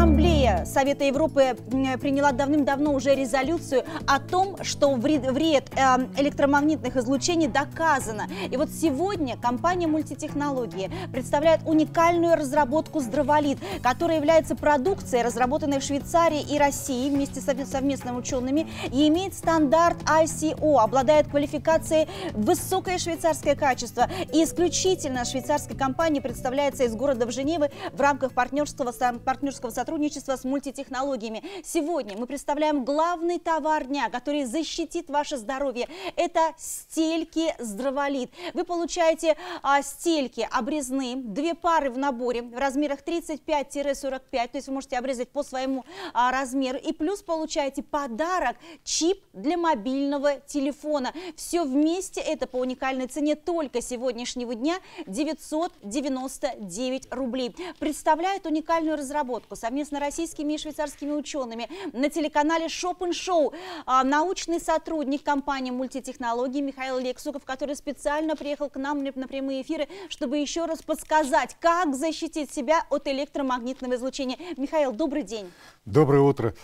assembly Совета Европы приняла давным-давно уже резолюцию о том, что вред, вред э, электромагнитных излучений доказано. И вот сегодня компания мультитехнологии представляет уникальную разработку здраволит, которая является продукцией, разработанной в Швейцарии и России вместе с совместными учеными и имеет стандарт ICO, обладает квалификацией высокое швейцарское качество и исключительно швейцарской компании представляется из города в Женевы в рамках партнерства партнерского сотрудничества с мультитехнологиями. Сегодня мы представляем главный товар дня, который защитит ваше здоровье. Это стельки Здраволит. Вы получаете а, стельки обрезные, две пары в наборе в размерах 35-45, то есть вы можете обрезать по своему а, размеру. И плюс получаете подарок чип для мобильного телефона. Все вместе это по уникальной цене только сегодняшнего дня 999 рублей. Представляет уникальную разработку совместно российского российскими и швейцарскими учеными. На телеканале Шопен Шоу а, научный сотрудник компании Мультитехнологии Михаил Лексуков, который специально приехал к нам на прямые эфиры, чтобы еще раз подсказать, как защитить себя от электромагнитного излучения. Михаил, добрый день. Доброе утро.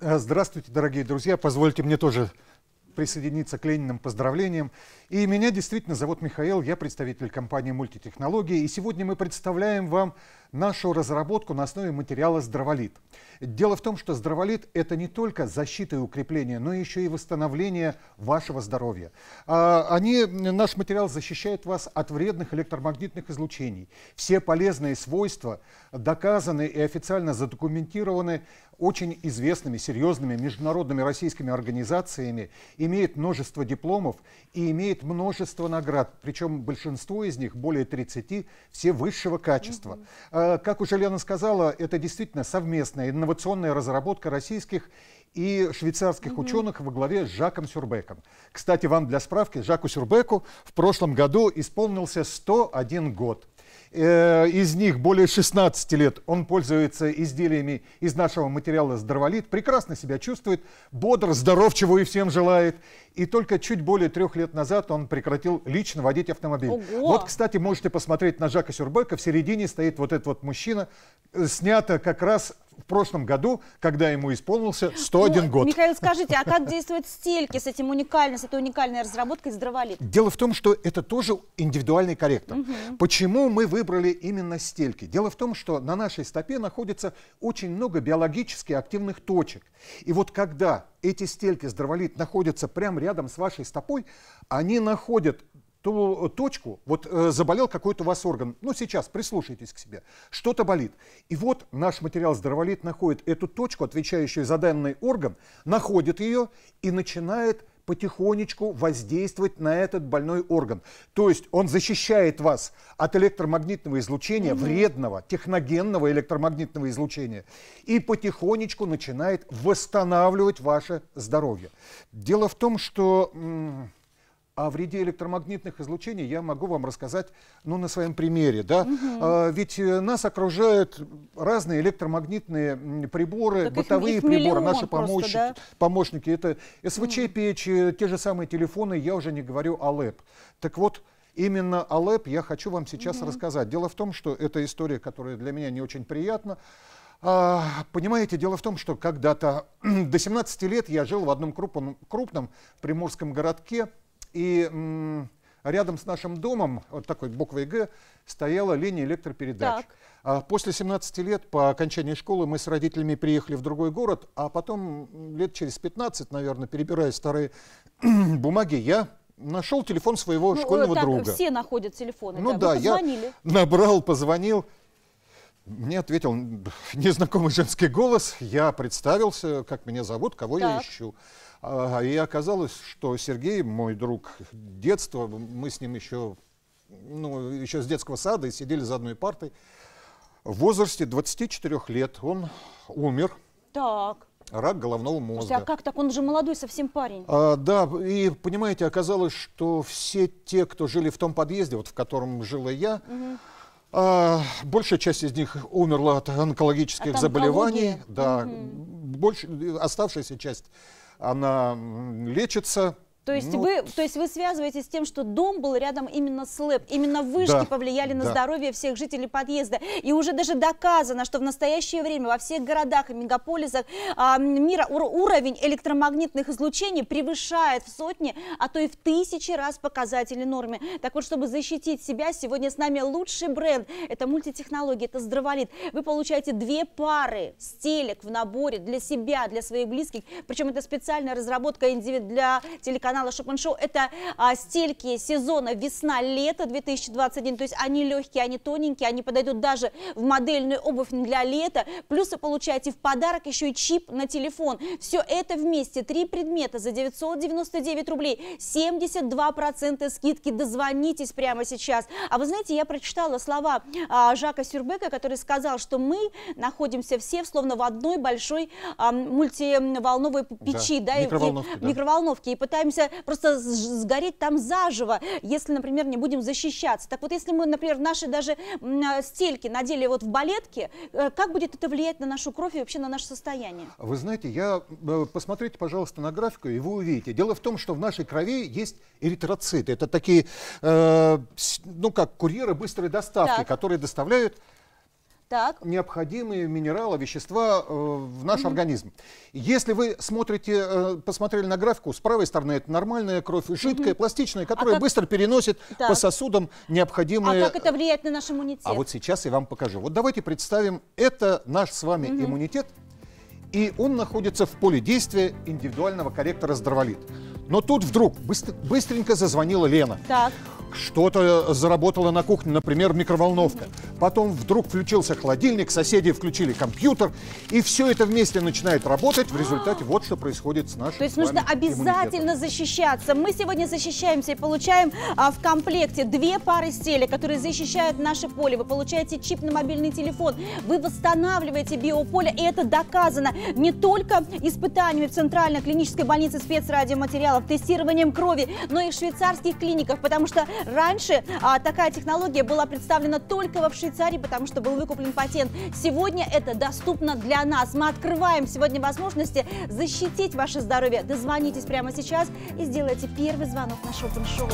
А, здравствуйте, дорогие друзья. Позвольте мне тоже присоединиться к Лениным поздравлениям. И меня действительно зовут Михаил, я представитель компании «Мультитехнологии». И сегодня мы представляем вам нашу разработку на основе материала «Здраволит». Дело в том, что «Здраволит» — это не только защита и укрепление, но еще и восстановление вашего здоровья. А, они, наш материал защищает вас от вредных электромагнитных излучений. Все полезные свойства доказаны и официально задокументированы очень известными, серьезными международными российскими организациями, имеет множество дипломов и имеет множество наград, причем большинство из них, более 30, все высшего качества. Угу. как уже Лена сказала, это действительно совместная инновационная разработка российских и швейцарских угу. ученых во главе с Жаком Сюрбеком. Кстати, вам для справки, Жаку Сюрбеку в прошлом году исполнился 101 год. Э, из них более 16 лет он пользуется изделиями из нашего материала «Здраволит», прекрасно себя чувствует, бодр, здоров, чего и всем желает. И только чуть более трех лет назад он прекратил лично водить автомобиль. Ого! Вот, кстати, можете посмотреть на Жака Сюрбека, в середине стоит вот этот вот мужчина, э, снято как раз в прошлом году, когда ему исполнился 101 ну, год. Михаил, скажите, а как действует стельки с этим уникальным, с этой уникальной разработкой здраволит? Дело в том, что это тоже индивидуальный корректор. Угу. Почему мы выбрали именно стельки? Дело в том, что на нашей стопе находится очень много биологически активных точек. И вот когда эти стельки здраволит находятся прямо рядом с вашей стопой, они находят ту э, точку, вот э, заболел какой-то у вас орган, ну сейчас прислушайтесь к себе, что-то болит. И вот наш материал «Здраволит» находит эту точку, отвечающую за данный орган, находит ее и начинает потихонечку воздействовать на этот больной орган. То есть он защищает вас от электромагнитного излучения, угу. вредного, техногенного электромагнитного излучения, и потихонечку начинает восстанавливать ваше здоровье. Дело в том, что о вреде электромагнитных излучений я могу вам рассказать ну, на своем примере. Да? Угу. А, ведь э, нас окружают разные электромагнитные приборы, так бытовые их, их приборы, наши помощники, просто, да? помощники. Это СВЧ-печи, угу. те же самые телефоны, я уже не говорю о ЛЭП. Так вот, Именно о ЛЭП я хочу вам сейчас mm рассказать. Дело в том, что это история, которая для меня не очень приятна. А, понимаете, дело в том, что когда-то до 17 лет я жил в одном крупном, крупном приморском городке, и рядом с нашим домом, вот такой буквой «Г», стояла линия электропередач. Так. А после 17 лет, по окончании школы, мы с родителями приехали в другой город, а потом лет через 15, наверное, перебирая старые бумаги, я нашел телефон своего ну, школьного так друга. все находят телефоны. Ну да, да я набрал, позвонил. Мне ответил незнакомый женский голос. Я представился, как меня зовут, кого так. я ищу. А, а, и оказалось, что Сергей, мой друг детства, мы с ним еще, ну, еще с детского сада и сидели за одной партой. В возрасте 24 лет он умер. Так. Рак головного мозга. Слушайте, а как так? Он же молодой совсем парень. А, да, и понимаете, оказалось, что все те, кто жили в том подъезде, вот в котором жила я, угу. А, большая часть из них умерла от онкологических от заболеваний, да, угу. больше, оставшаяся часть она лечится, то есть, ну, вы, то есть вы связываете с тем, что дом был рядом именно с ЛЭП, именно вышки да, повлияли на да. здоровье всех жителей подъезда. И уже даже доказано, что в настоящее время во всех городах и мегаполисах а, мира ур уровень электромагнитных излучений превышает в сотни, а то и в тысячи раз показатели нормы. Так вот, чтобы защитить себя, сегодня с нами лучший бренд. Это мультитехнология, это здраволит. Вы получаете две пары стелек в наборе для себя, для своих близких. Причем это специальная разработка для телеканала канала Шопеншоу. Это а, стельки сезона весна-лето 2021. То есть они легкие, они тоненькие, они подойдут даже в модельную обувь для лета. Плюс вы получаете в подарок еще и чип на телефон. Все это вместе. Три предмета за 999 рублей. 72% скидки. Дозвонитесь прямо сейчас. А вы знаете, я прочитала слова а, Жака Сюрбека, который сказал, что мы находимся все словно в одной большой а, мультиволновой печи. Да, да, и, и, да. микроволновке. И пытаемся просто сгореть там заживо, если, например, не будем защищаться. Так вот, если мы, например, наши даже э, стельки надели вот в балетке, э, как будет это влиять на нашу кровь и вообще на наше состояние? Вы знаете, я э, посмотрите, пожалуйста, на графику, и вы увидите. Дело в том, что в нашей крови есть эритроциты. Это такие, э, ну как, курьеры быстрой доставки, так. которые доставляют так. необходимые минералы, вещества э, в наш угу. организм. Если вы смотрите, э, посмотрели на графику, с правой стороны это нормальная кровь, жидкая, угу. пластичная, а которая а как... быстро переносит так. по сосудам необходимые... А как это влияет на наш иммунитет? А вот сейчас я вам покажу. Вот давайте представим, это наш с вами угу. иммунитет, и он находится в поле действия индивидуального корректора здраволит. Но тут вдруг быстренько зазвонила Лена. Так что-то заработало на кухне, например, микроволновка. Потом вдруг включился холодильник, соседи включили компьютер, и все это вместе начинает работать. В результате вот что происходит с нашим. То есть нужно обязательно защищаться. Мы сегодня защищаемся и получаем а, в комплекте две пары стели, которые защищают наше поле. Вы получаете чип на мобильный телефон, вы восстанавливаете биополе, и это доказано не только испытаниями в Центральной клинической больнице спецрадиоматериалов, тестированием крови, но и в швейцарских клиниках, потому что Раньше а, такая технология была представлена только в Швейцарии, потому что был выкуплен патент. Сегодня это доступно для нас. Мы открываем сегодня возможности защитить ваше здоровье. Дозвонитесь прямо сейчас и сделайте первый звонок на Шопен Шоу.